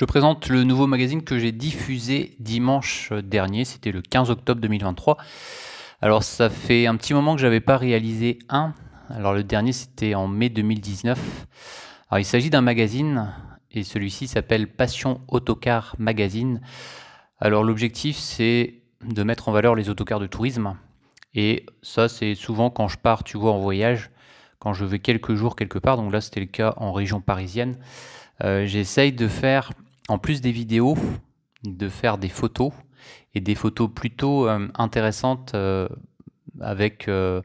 te présente le nouveau magazine que j'ai diffusé dimanche dernier, c'était le 15 octobre 2023. Alors ça fait un petit moment que j'avais pas réalisé un. Alors le dernier c'était en mai 2019. Alors il s'agit d'un magazine et celui-ci s'appelle Passion Autocar Magazine. Alors l'objectif c'est de mettre en valeur les autocars de tourisme et ça c'est souvent quand je pars, tu vois, en voyage, quand je vais quelques jours quelque part. Donc là c'était le cas en région parisienne. Euh, j'essaye de faire en plus des vidéos, de faire des photos et des photos plutôt euh, intéressantes euh, avec euh,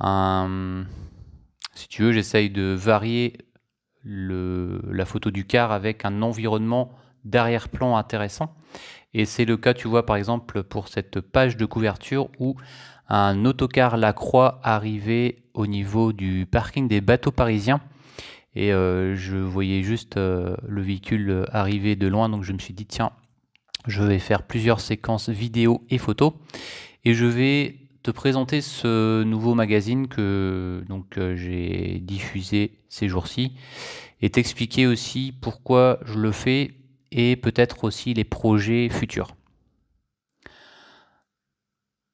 un. Si tu veux, j'essaye de varier le, la photo du car avec un environnement d'arrière-plan intéressant. Et c'est le cas, tu vois, par exemple, pour cette page de couverture où un autocar Lacroix arrivait au niveau du parking des bateaux parisiens et euh, je voyais juste euh, le véhicule euh, arriver de loin, donc je me suis dit, tiens, je vais faire plusieurs séquences vidéo et photo. Et je vais te présenter ce nouveau magazine que donc j'ai diffusé ces jours-ci et t'expliquer aussi pourquoi je le fais et peut-être aussi les projets futurs.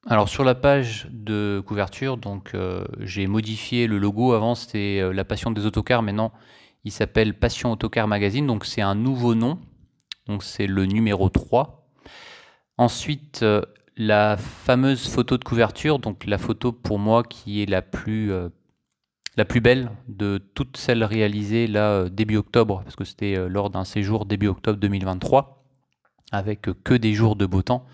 Alors sur la page de couverture, donc euh, j'ai modifié le logo. Avant c'était euh, la passion des autocars, maintenant il s'appelle Passion Autocar Magazine, donc c'est un nouveau nom. Donc c'est le numéro 3. Ensuite, euh, la fameuse photo de couverture, donc la photo pour moi qui est la plus la plus belle de toutes celles réalisées là début octobre, parce que c'était lors d'un séjour début octobre 2023, avec que des jours de beau temps.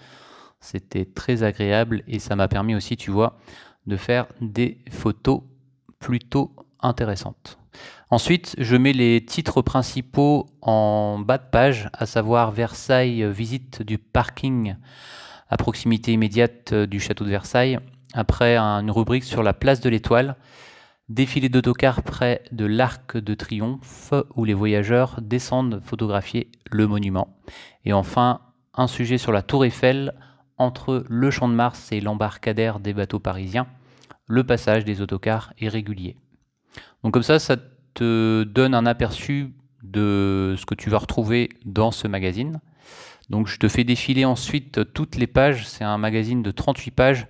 C'était très agréable et ça m'a permis aussi, tu vois, de faire des photos plutôt intéressantes. Ensuite, je mets les titres principaux en bas de page, à savoir Versailles, visite du parking à proximité immédiate euh, du château de Versailles. Après, une rubrique sur la place de l'Étoile, défilé d'autocars près de l'Arc de Triomphe, où les voyageurs descendent photographier le monument. Et enfin, un sujet sur la Tour Eiffel entre le Champ de Mars et l'embarcadère des bateaux parisiens, le passage des autocars est régulier. Donc comme ça, ça te donne un aperçu de ce que tu vas retrouver dans ce magazine. Donc je te fais défiler ensuite toutes les pages, c'est un magazine de 38 pages,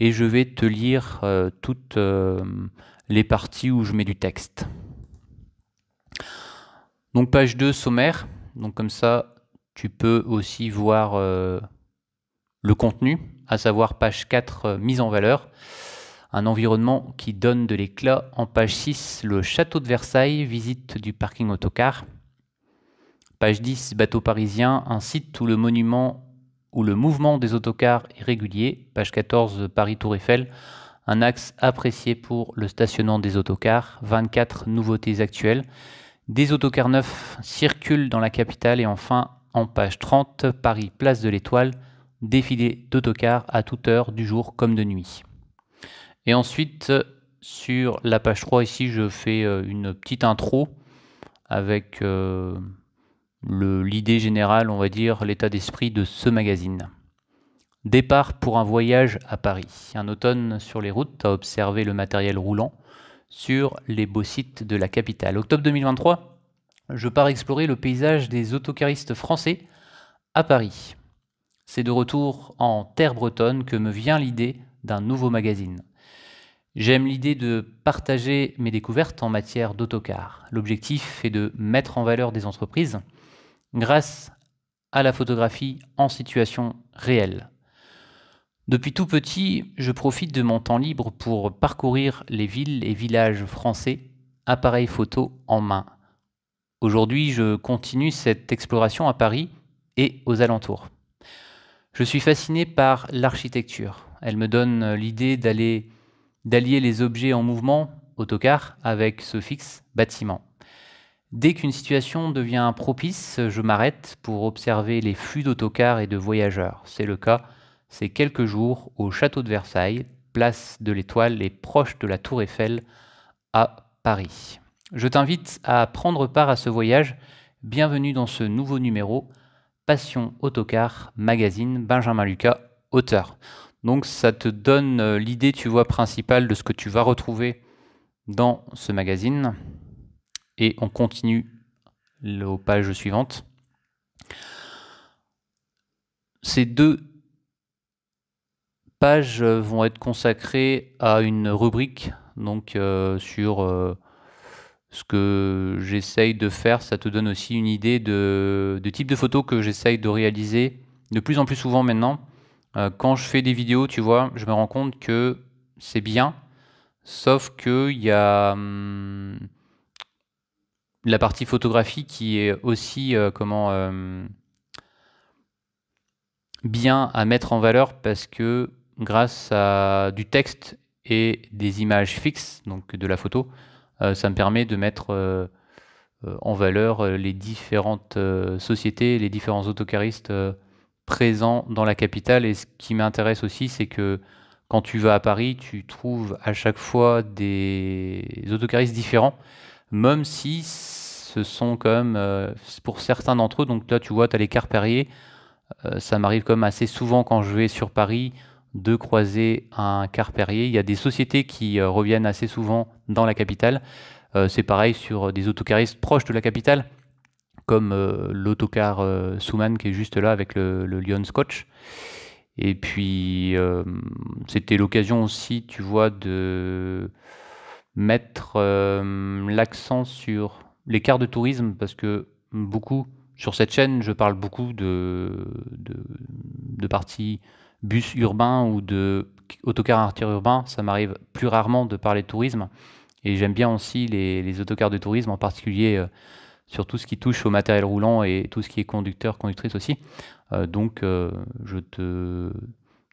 et je vais te lire euh, toutes euh, les parties où je mets du texte. Donc page 2 sommaire, donc comme ça tu peux aussi voir euh, le contenu, à savoir page 4 euh, mise en valeur, un environnement qui donne de l'éclat. En page 6, le château de Versailles, visite du parking autocar. Page 10, bateau parisien, un site où le monument le mouvement des autocars est régulier. Page 14, Paris-Tour Eiffel, un axe apprécié pour le stationnement des autocars. 24, nouveautés actuelles. Des autocars neufs circulent dans la capitale et enfin, en page 30, Paris, place de l'Étoile, défilé d'autocars à toute heure du jour comme de nuit. Et ensuite, sur la page 3, ici, je fais euh, une petite intro avec euh, l'idée générale, on va dire, l'état d'esprit de ce magazine. Départ pour un voyage à Paris. Un automne sur les routes à observer le matériel roulant sur les beaux sites de la capitale. Octobre 2023, je pars explorer le paysage des autocaristes français à Paris. C'est de retour en terre bretonne que me vient l'idée d'un nouveau magazine. J'aime l'idée de partager mes découvertes en matière d'autocar. L'objectif est de mettre en valeur des entreprises grâce à la photographie en situation réelle. Depuis tout petit, je profite de mon temps libre pour parcourir les villes et villages français, appareil photo en main. Aujourd'hui, je continue cette exploration à Paris et aux alentours. Je suis fasciné par l'architecture. Elle me donne euh, l'idée d'aller d'allier les objets en mouvement, autocars, avec ce fixe, bâtiment. Dès qu'une situation devient propice, je m'arrête pour observer les flux d'autocars et de voyageurs. C'est le cas ces quelques jours au château de Versailles, place de l'Étoile et proche de la Tour Eiffel à Paris. Je t'invite à prendre part à ce voyage. Bienvenue dans ce nouveau numéro. Passion Autocar Magazine, Benjamin Lucas, auteur. Donc ça te donne euh, l'idée, tu vois, principale de ce que tu vas retrouver dans ce magazine. Et on continue aux pages suivantes. Ces deux pages euh, vont être consacrées à une rubrique donc euh, sur ce que j'essaye de faire, ça te donne aussi une idée de, type de photos que j'essaye de réaliser de plus en plus souvent maintenant. Euh, quand je fais des vidéos, tu vois, je me rends compte que c'est bien, sauf qu'il y a hum, la partie photographie qui est aussi euh, comment hum, bien à mettre en valeur parce que grâce à du texte et des images fixes, donc de la photo, euh, ça me permet de mettre euh, euh, en valeur les différentes sociétés, les différents autocaristes présents dans la capitale. Et ce qui m'intéresse aussi, c'est que quand tu vas à Paris, tu trouves à chaque fois des autocaristes différents, même si ce sont comme pour certains d'entre eux. Donc là, tu vois, tu as les Carperiers, ça m'arrive comme assez souvent quand je vais sur Paris de croiser un car Il y a des sociétés qui euh, reviennent assez souvent dans la capitale. Euh, c'est pareil sur euh, des autocaristes proches de la capitale, comme l'autocar Souman qui est juste là avec le, Lyon Scotch. Et puis, c'était l'occasion aussi, tu vois, de mettre l'accent sur les de tourisme, parce que beaucoup, sur cette chaîne, je parle beaucoup de, de parties bus urbain ou de autocar urbain ça m'arrive plus rarement de parler de tourisme. Et j'aime bien aussi les, autocars de tourisme, en particulier euh, sur tout ce qui touche au matériel roulant et tout ce qui est conducteur, conductrice aussi. Euh, donc, euh, je te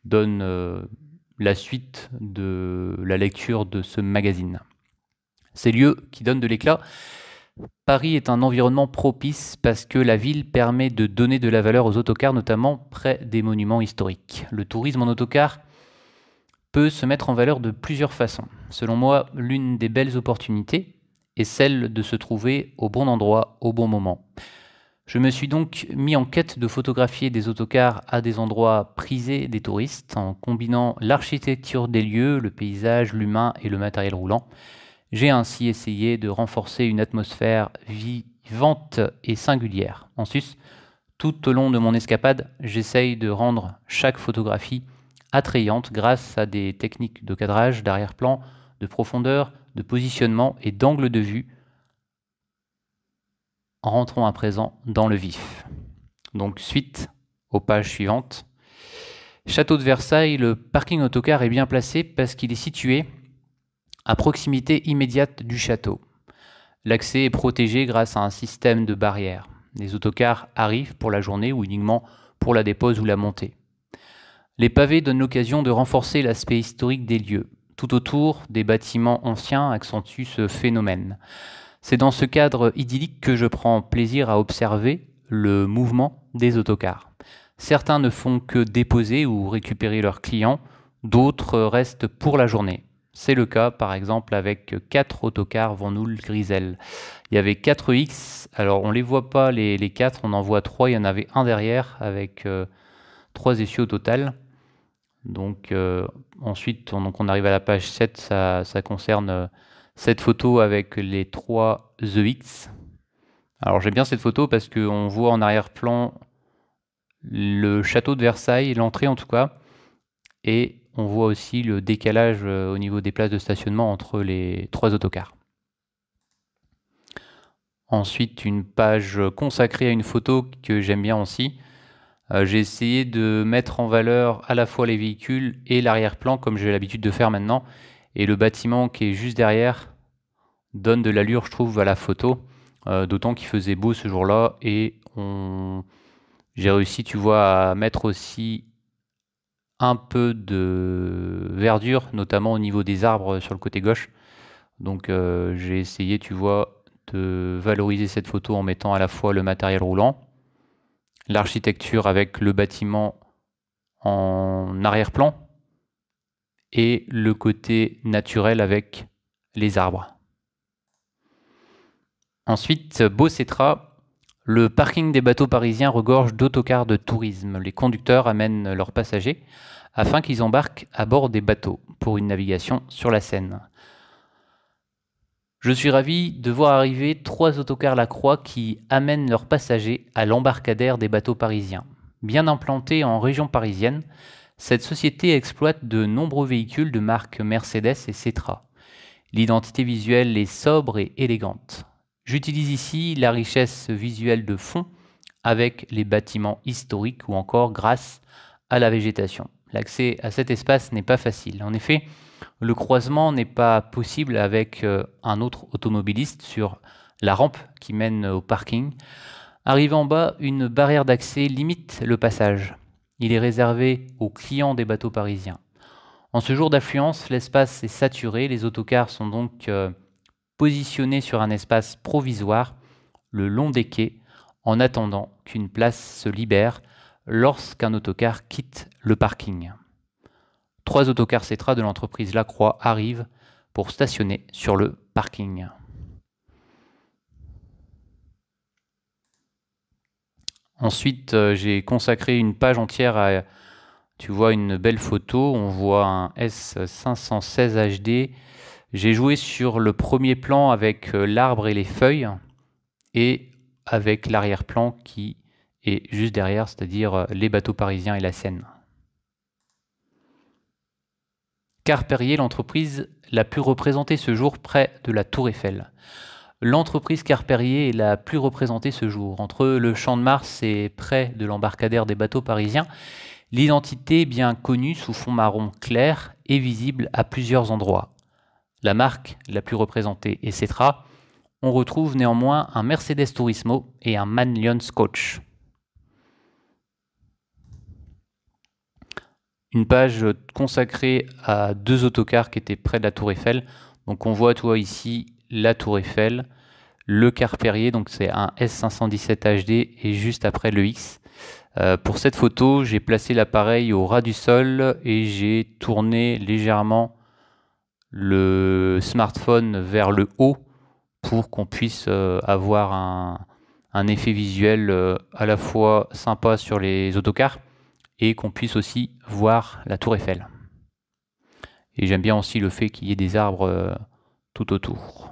donne la suite de la lecture de ce magazine. Ces lieux qui donnent de l'éclat, Paris est un environnement propice parce que la ville permet de donner de la valeur aux autocars, notamment près des monuments historiques. Le tourisme en autocar peut se mettre en valeur de plusieurs façons. Selon moi, l'une des belles opportunités est celle de se trouver au bon endroit au bon moment. Je me suis donc mis en quête de photographier des autocars à des endroits prisés des touristes en combinant l'architecture des lieux, le paysage, l'humain et le matériel roulant. J'ai ainsi essayé de renforcer une atmosphère vivante et singulière. En sus, tout au long de mon escapade, j'essaye de rendre chaque photographie attrayante grâce à des techniques de cadrage, d'arrière-plan, de profondeur, de positionnement et d'angle de vue. rentrant à présent dans le vif. Donc suite aux pages suivantes. Château de Versailles, le parking autocar est bien placé parce qu'il est situé à proximité immédiate du château. L'accès est protégé grâce à un système de barrières. Les autocars arrivent pour la journée ou uniquement pour la dépose ou la montée. Les pavés donnent l'occasion de renforcer l'aspect historique des lieux. Tout autour, des bâtiments anciens accentuent ce phénomène. C'est dans ce cadre idyllique que je prends plaisir à observer le mouvement des autocars. Certains ne font que déposer ou récupérer leurs clients, d'autres restent pour la journée. C'est le cas par exemple avec 4 autocars Vont-nous Grisel. Il y avait 4 X, alors on ne les voit pas les, quatre, 4, on en voit 3, il y en avait un derrière avec euh, trois 3 essieux au total. Donc euh, ensuite on, donc on, arrive à la page 7, ça, concerne euh, cette photo avec les 3 The X. Alors j'aime bien cette photo parce qu'on voit en arrière-plan le château de Versailles, l'entrée en tout cas, et on voit aussi le décalage euh, au niveau des places de stationnement entre les trois autocars. Ensuite, une page consacrée à une photo que j'aime bien aussi. Euh, j'ai essayé de mettre en valeur à la fois les véhicules et l'arrière-plan, comme j'ai l'habitude de faire maintenant. Et le bâtiment qui est juste derrière donne de l'allure, je trouve, à la photo. Euh, d'autant qu'il faisait beau ce jour-là. Et on... j'ai réussi, tu vois, à mettre aussi un peu de verdure, notamment au niveau des arbres sur le côté gauche. Donc euh, j'ai essayé, tu vois, de valoriser cette photo en mettant à la fois le matériel roulant, l'architecture avec le bâtiment en arrière-plan et le côté naturel avec les arbres. Ensuite, Bocetra, le parking des bateaux parisiens regorge d'autocars de tourisme. Les conducteurs amènent leurs passagers afin qu'ils embarquent à bord des bateaux pour une navigation sur la Seine. Je suis ravi de voir arriver trois autocars Lacroix qui amènent leurs passagers à l'embarcadère des bateaux parisiens. Bien implantée en région parisienne, cette société exploite de nombreux véhicules de marques Mercedes et Cetra. L'identité visuelle est sobre et élégante. J'utilise ici la richesse visuelle de fond avec les bâtiments historiques ou encore grâce à la végétation. L'accès à cet espace n'est pas facile. En effet, le croisement n'est pas possible avec euh, un autre automobiliste sur la rampe qui mène au parking. Arrivé en bas, une barrière d'accès limite le passage. Il est réservé aux clients des bateaux parisiens. En ce jour d'affluence, l'espace est saturé, les autocars sont donc euh, positionné sur un espace provisoire le long des quais en attendant qu'une place se libère lorsqu'un autocar quitte le parking. Trois autocars Cetra de l'entreprise Lacroix arrivent pour stationner sur le parking. Ensuite, euh, j'ai consacré une page entière à, tu vois, une belle photo. On voit un S516 HD j'ai joué sur le premier plan avec euh, l'arbre et les feuilles et avec l'arrière-plan qui est juste derrière, c'est-à-dire euh, les bateaux parisiens et la Seine. Carperier, l'entreprise la plus représentée ce jour près de la Tour Eiffel. L'entreprise Carperier est la plus représentée ce jour. Entre le Champ de Mars et près de l'embarcadère des bateaux parisiens, l'identité bien connue sous fond marron clair est visible à plusieurs endroits la marque la plus représentée est on retrouve néanmoins un Mercedes Turismo et un Man Scotch. Coach. Une page consacrée à deux autocars qui étaient près de la Tour Eiffel. Donc on voit toi ici la Tour Eiffel, le car Perrier, donc c'est un S517 HD et juste après le X. Euh, pour cette photo, j'ai placé l'appareil au ras du sol et j'ai tourné légèrement le smartphone vers le haut pour qu'on puisse euh, avoir un, effet visuel euh, à la fois sympa sur les autocars et qu'on puisse aussi voir la tour Eiffel. Et j'aime bien aussi le fait qu'il y ait des arbres euh, tout autour.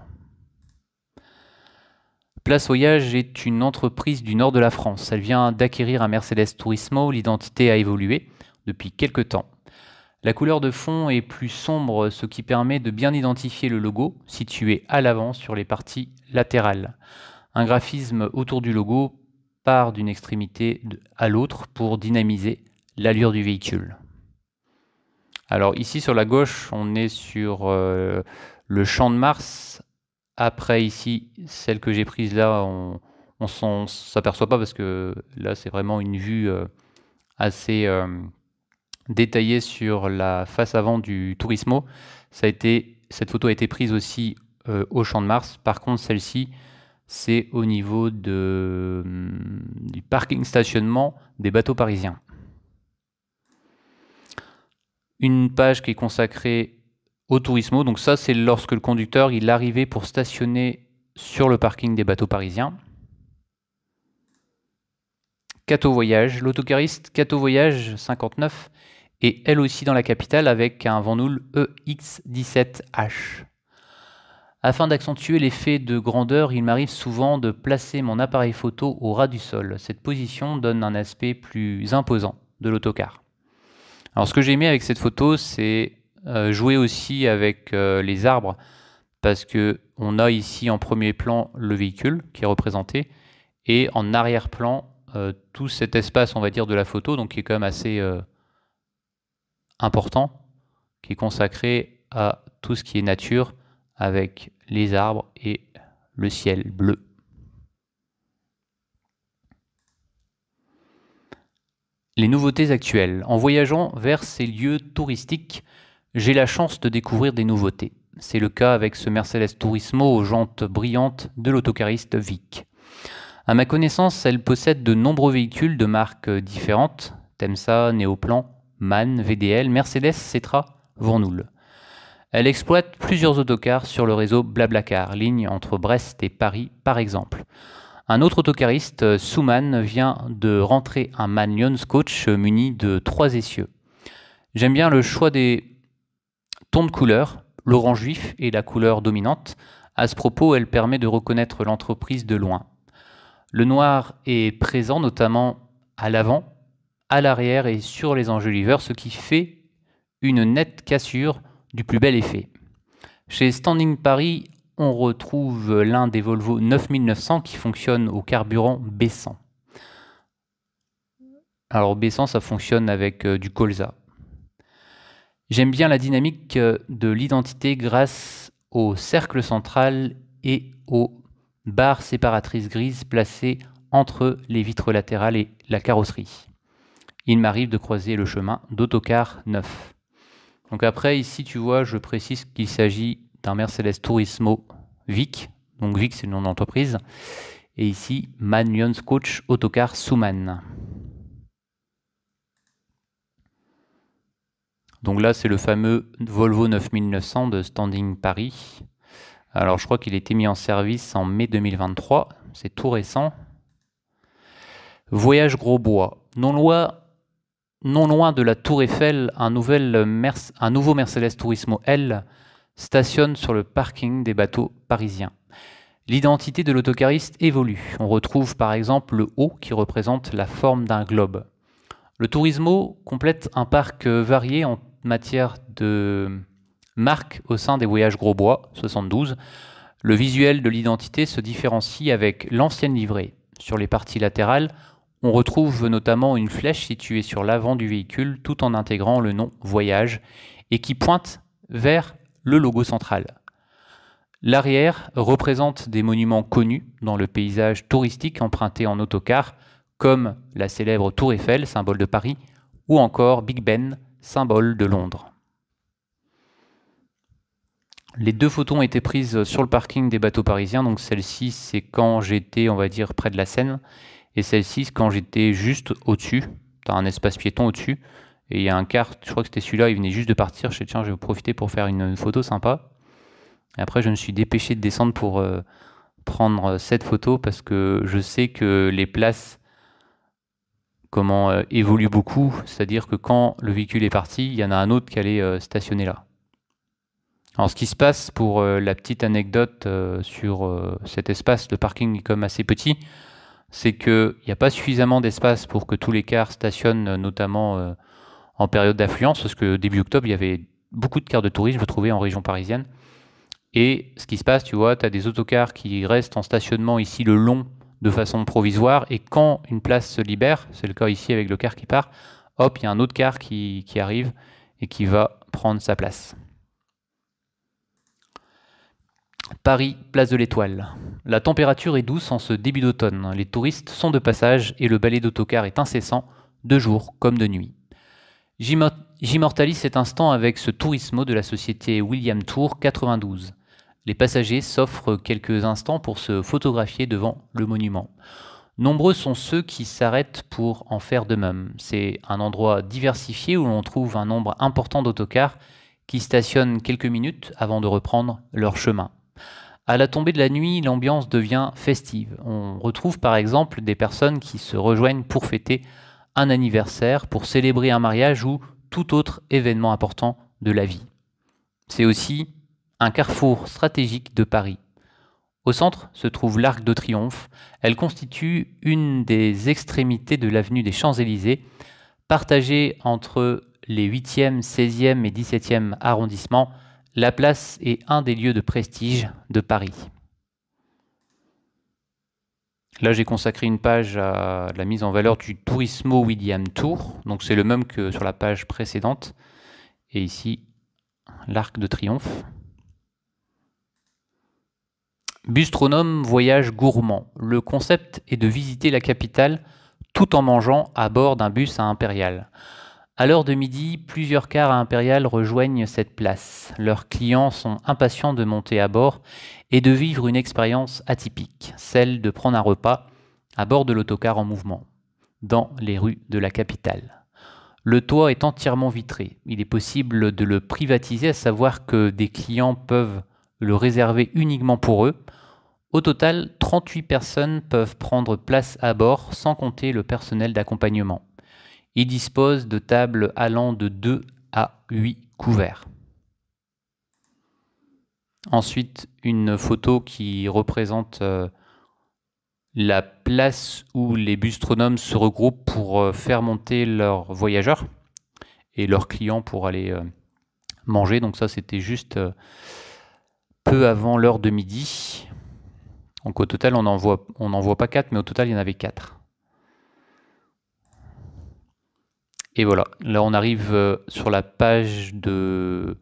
Place Voyage est une entreprise du nord de la France. Elle vient d'acquérir un Mercedes où L'identité a évolué depuis quelques temps. La couleur de fond est plus sombre, ce qui permet de bien identifier le logo, situé à l'avant sur les parties latérales. Un graphisme autour du logo part d'une extrémité à l'autre pour dynamiser l'allure du véhicule. Alors ici sur la gauche, on est sur euh, le champ de Mars. Après ici, celle que j'ai prise là, on ne s'aperçoit pas parce que là c'est vraiment une vue euh, assez... Euh, détaillé sur la face avant du Turismo. Ça a cette photo a été prise aussi euh, au Champ de Mars. Par contre, celle-ci, c'est au niveau hum, du parking stationnement des bateaux parisiens. Une page qui est consacrée au Turismo. Donc ça, c'est lorsque le conducteur il arrivait pour stationner sur le parking des bateaux parisiens. Cato Voyage, l'autocariste Cato Voyage 59, et elle aussi dans la capitale avec un Van EX17H. Afin d'accentuer l'effet de grandeur, il m'arrive souvent de placer mon appareil photo au ras du sol. Cette position donne un aspect plus imposant de l'autocar. Alors ce que j'ai aimé avec cette photo, c'est euh, jouer aussi avec euh, les arbres parce que on a ici en premier plan le véhicule qui est représenté et en arrière-plan euh, tout cet espace, on va dire, de la photo, donc qui est quand même assez important qui est consacré à tout ce qui est nature avec les arbres et le ciel bleu. Les nouveautés actuelles. En voyageant vers ces lieux touristiques, j'ai la chance de découvrir des nouveautés. C'est le cas avec ce Mercedes Turismo aux jantes brillantes de l'autocariste Vic. À ma connaissance, elle possède de nombreux véhicules de marques différentes, Temsa, Néoplan, MAN, VDL, Mercedes, Cetra, Vournoul. Elle exploite plusieurs autocars sur le réseau Blablacar, ligne entre Brest et Paris par exemple. Un autre autocariste, euh, Souman, vient de rentrer un MAN Lyons Coach euh, muni de trois essieux. J'aime bien le choix des tons de couleur, l'orange juif est la couleur dominante. À ce propos, elle permet de reconnaître l'entreprise de loin. Le noir est présent notamment à l'avant à l'arrière et sur les enjoliveurs, ce qui fait une nette cassure du plus bel effet. Chez Standing Paris, on retrouve l'un des Volvo 9900 qui fonctionne au carburant B100. Alors B100, ça fonctionne avec euh, du colza. J'aime bien la dynamique euh, de l'identité grâce au cercle central et aux barres séparatrices grises placées entre les vitres latérales et la carrosserie il m'arrive de croiser le chemin d'autocar neuf. Donc après, ici, tu vois, je précise qu'il s'agit d'un Mercedes Turismo Vic. Donc Vic, c'est le nom de l'entreprise. Et ici, Manions Coach Autocar Souman. Donc là, c'est le fameux Volvo 9900 de Standing Paris. Alors, je crois qu'il a été mis en service en mai 2023. C'est tout récent. Voyage Gros Bois. Non loin non loin de la Tour Eiffel, un, nouvel euh, nouveau Mercedes Turismo L stationne sur le parking des bateaux parisiens. L'identité de l'autocariste évolue. On retrouve par exemple le haut qui représente la forme d'un globe. Le Tourismo complète un parc euh, varié en matière de marque au sein des voyages Grosbois 72. Le visuel de l'identité se différencie avec l'ancienne livrée. Sur les parties latérales, on retrouve notamment une flèche située sur l'avant du véhicule tout en intégrant le nom Voyage et qui pointe vers le logo central. L'arrière représente des monuments connus dans le paysage touristique emprunté en autocar, comme la célèbre Tour Eiffel, symbole de Paris, ou encore Big Ben, symbole de Londres. Les deux photos ont été prises sur le parking des bateaux parisiens, donc celle-ci c'est quand j'étais on va dire près de la Seine, et celle-ci, quand j'étais juste au-dessus, tu as un espace piéton au-dessus, et il y a un quart, je crois que c'était celui-là, il venait juste de partir, je sais, tiens, je vais profiter pour faire une, photo sympa. Et après, je me suis dépêché de descendre pour euh, prendre cette photo parce que je sais que les places comment euh, évoluent beaucoup, c'est-à-dire que quand le véhicule est parti, il y en a un autre qui allait euh, stationner là. Alors ce qui se passe pour la petite anecdote sur cet espace, le parking est comme assez petit, c'est qu'il n'y a pas suffisamment d'espace pour que tous les cars stationnent, euh, notamment euh, en période d'affluence, parce que début octobre, il y avait beaucoup de cars de tourisme, je trouvais, en région parisienne. Et ce qui se passe, tu vois, tu as des autocars qui restent en stationnement ici le long de façon provisoire, et quand une place se libère, c'est le cas ici avec le car qui part, hop, il y a un autre car qui arrive et qui va prendre sa place. Paris, place de l'Étoile. La température est douce en ce début d'automne. Les touristes sont de passage et le balai d'autocars est incessant, de jour comme de nuit. J'immortalise cet instant avec ce tourismo de la société William Tour 92. Les passagers s'offrent quelques instants pour se photographier devant le monument. Nombreux sont ceux qui s'arrêtent pour en faire de même. C'est un endroit diversifié où l'on trouve un nombre important d'autocars qui stationnent quelques minutes avant de reprendre leur chemin. À la tombée de la nuit, l'ambiance devient festive. On retrouve par exemple des personnes qui se rejoignent pour fêter un anniversaire, pour célébrer un mariage ou tout autre événement important de la vie. C'est aussi un carrefour stratégique de Paris. Au centre se trouve l'Arc de Triomphe. Elle constitue une des extrémités de l'avenue des Champs-Élysées, partagée entre les 8e, 16e et 17e arrondissements la place est un des lieux de prestige de Paris. Là, j'ai consacré une page à la mise en valeur du Turismo William Tour. Donc, c'est le même que sur la page précédente. Et ici, l'arc de triomphe. Bustronome voyage gourmand. Le concept est de visiter la capitale tout en mangeant à bord d'un bus à impérial. À l'heure de midi, plusieurs cars à Impérial rejoignent cette place. Leurs clients sont impatients de monter à bord et de vivre une expérience atypique, celle de prendre un repas à bord de l'autocar en mouvement, dans les rues de la capitale. Le toit est entièrement vitré. Il est possible de le privatiser, à savoir que des clients peuvent le réserver uniquement pour eux. Au total, 38 personnes peuvent prendre place à bord sans compter le personnel d'accompagnement. Il dispose de tables allant de 2 à 8 couverts. Ensuite, une photo qui représente euh, la place où les bustronomes se regroupent pour euh, faire monter leurs voyageurs et leurs clients pour aller euh, manger. Donc ça, c'était juste peu avant l'heure de midi. Donc au total, on n'en voit, voit pas 4, mais au total, il y en avait 4. Et voilà, là on arrive euh, sur la page de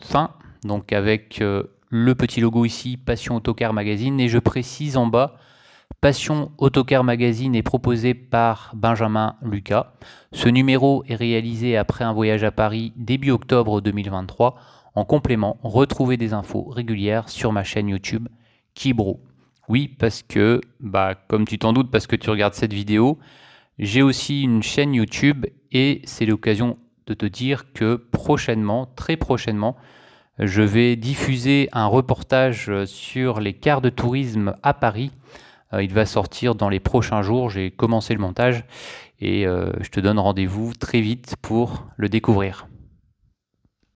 fin, donc avec euh, le petit logo ici, Passion Autocar Magazine, et je précise en bas, Passion Autocar Magazine est proposé par Benjamin Lucas. Ce numéro est réalisé après un voyage à Paris début octobre 2023. En complément, retrouvez des infos régulières sur ma chaîne YouTube Kibro. Oui, parce que, bah, comme tu t'en doutes, parce que tu regardes cette vidéo, j'ai aussi une chaîne YouTube et c'est l'occasion de te dire que prochainement, très prochainement, je vais diffuser un reportage sur les quarts de tourisme à Paris. Euh, il va sortir dans les prochains jours, j'ai commencé le montage et euh, je te donne rendez-vous très vite pour le découvrir.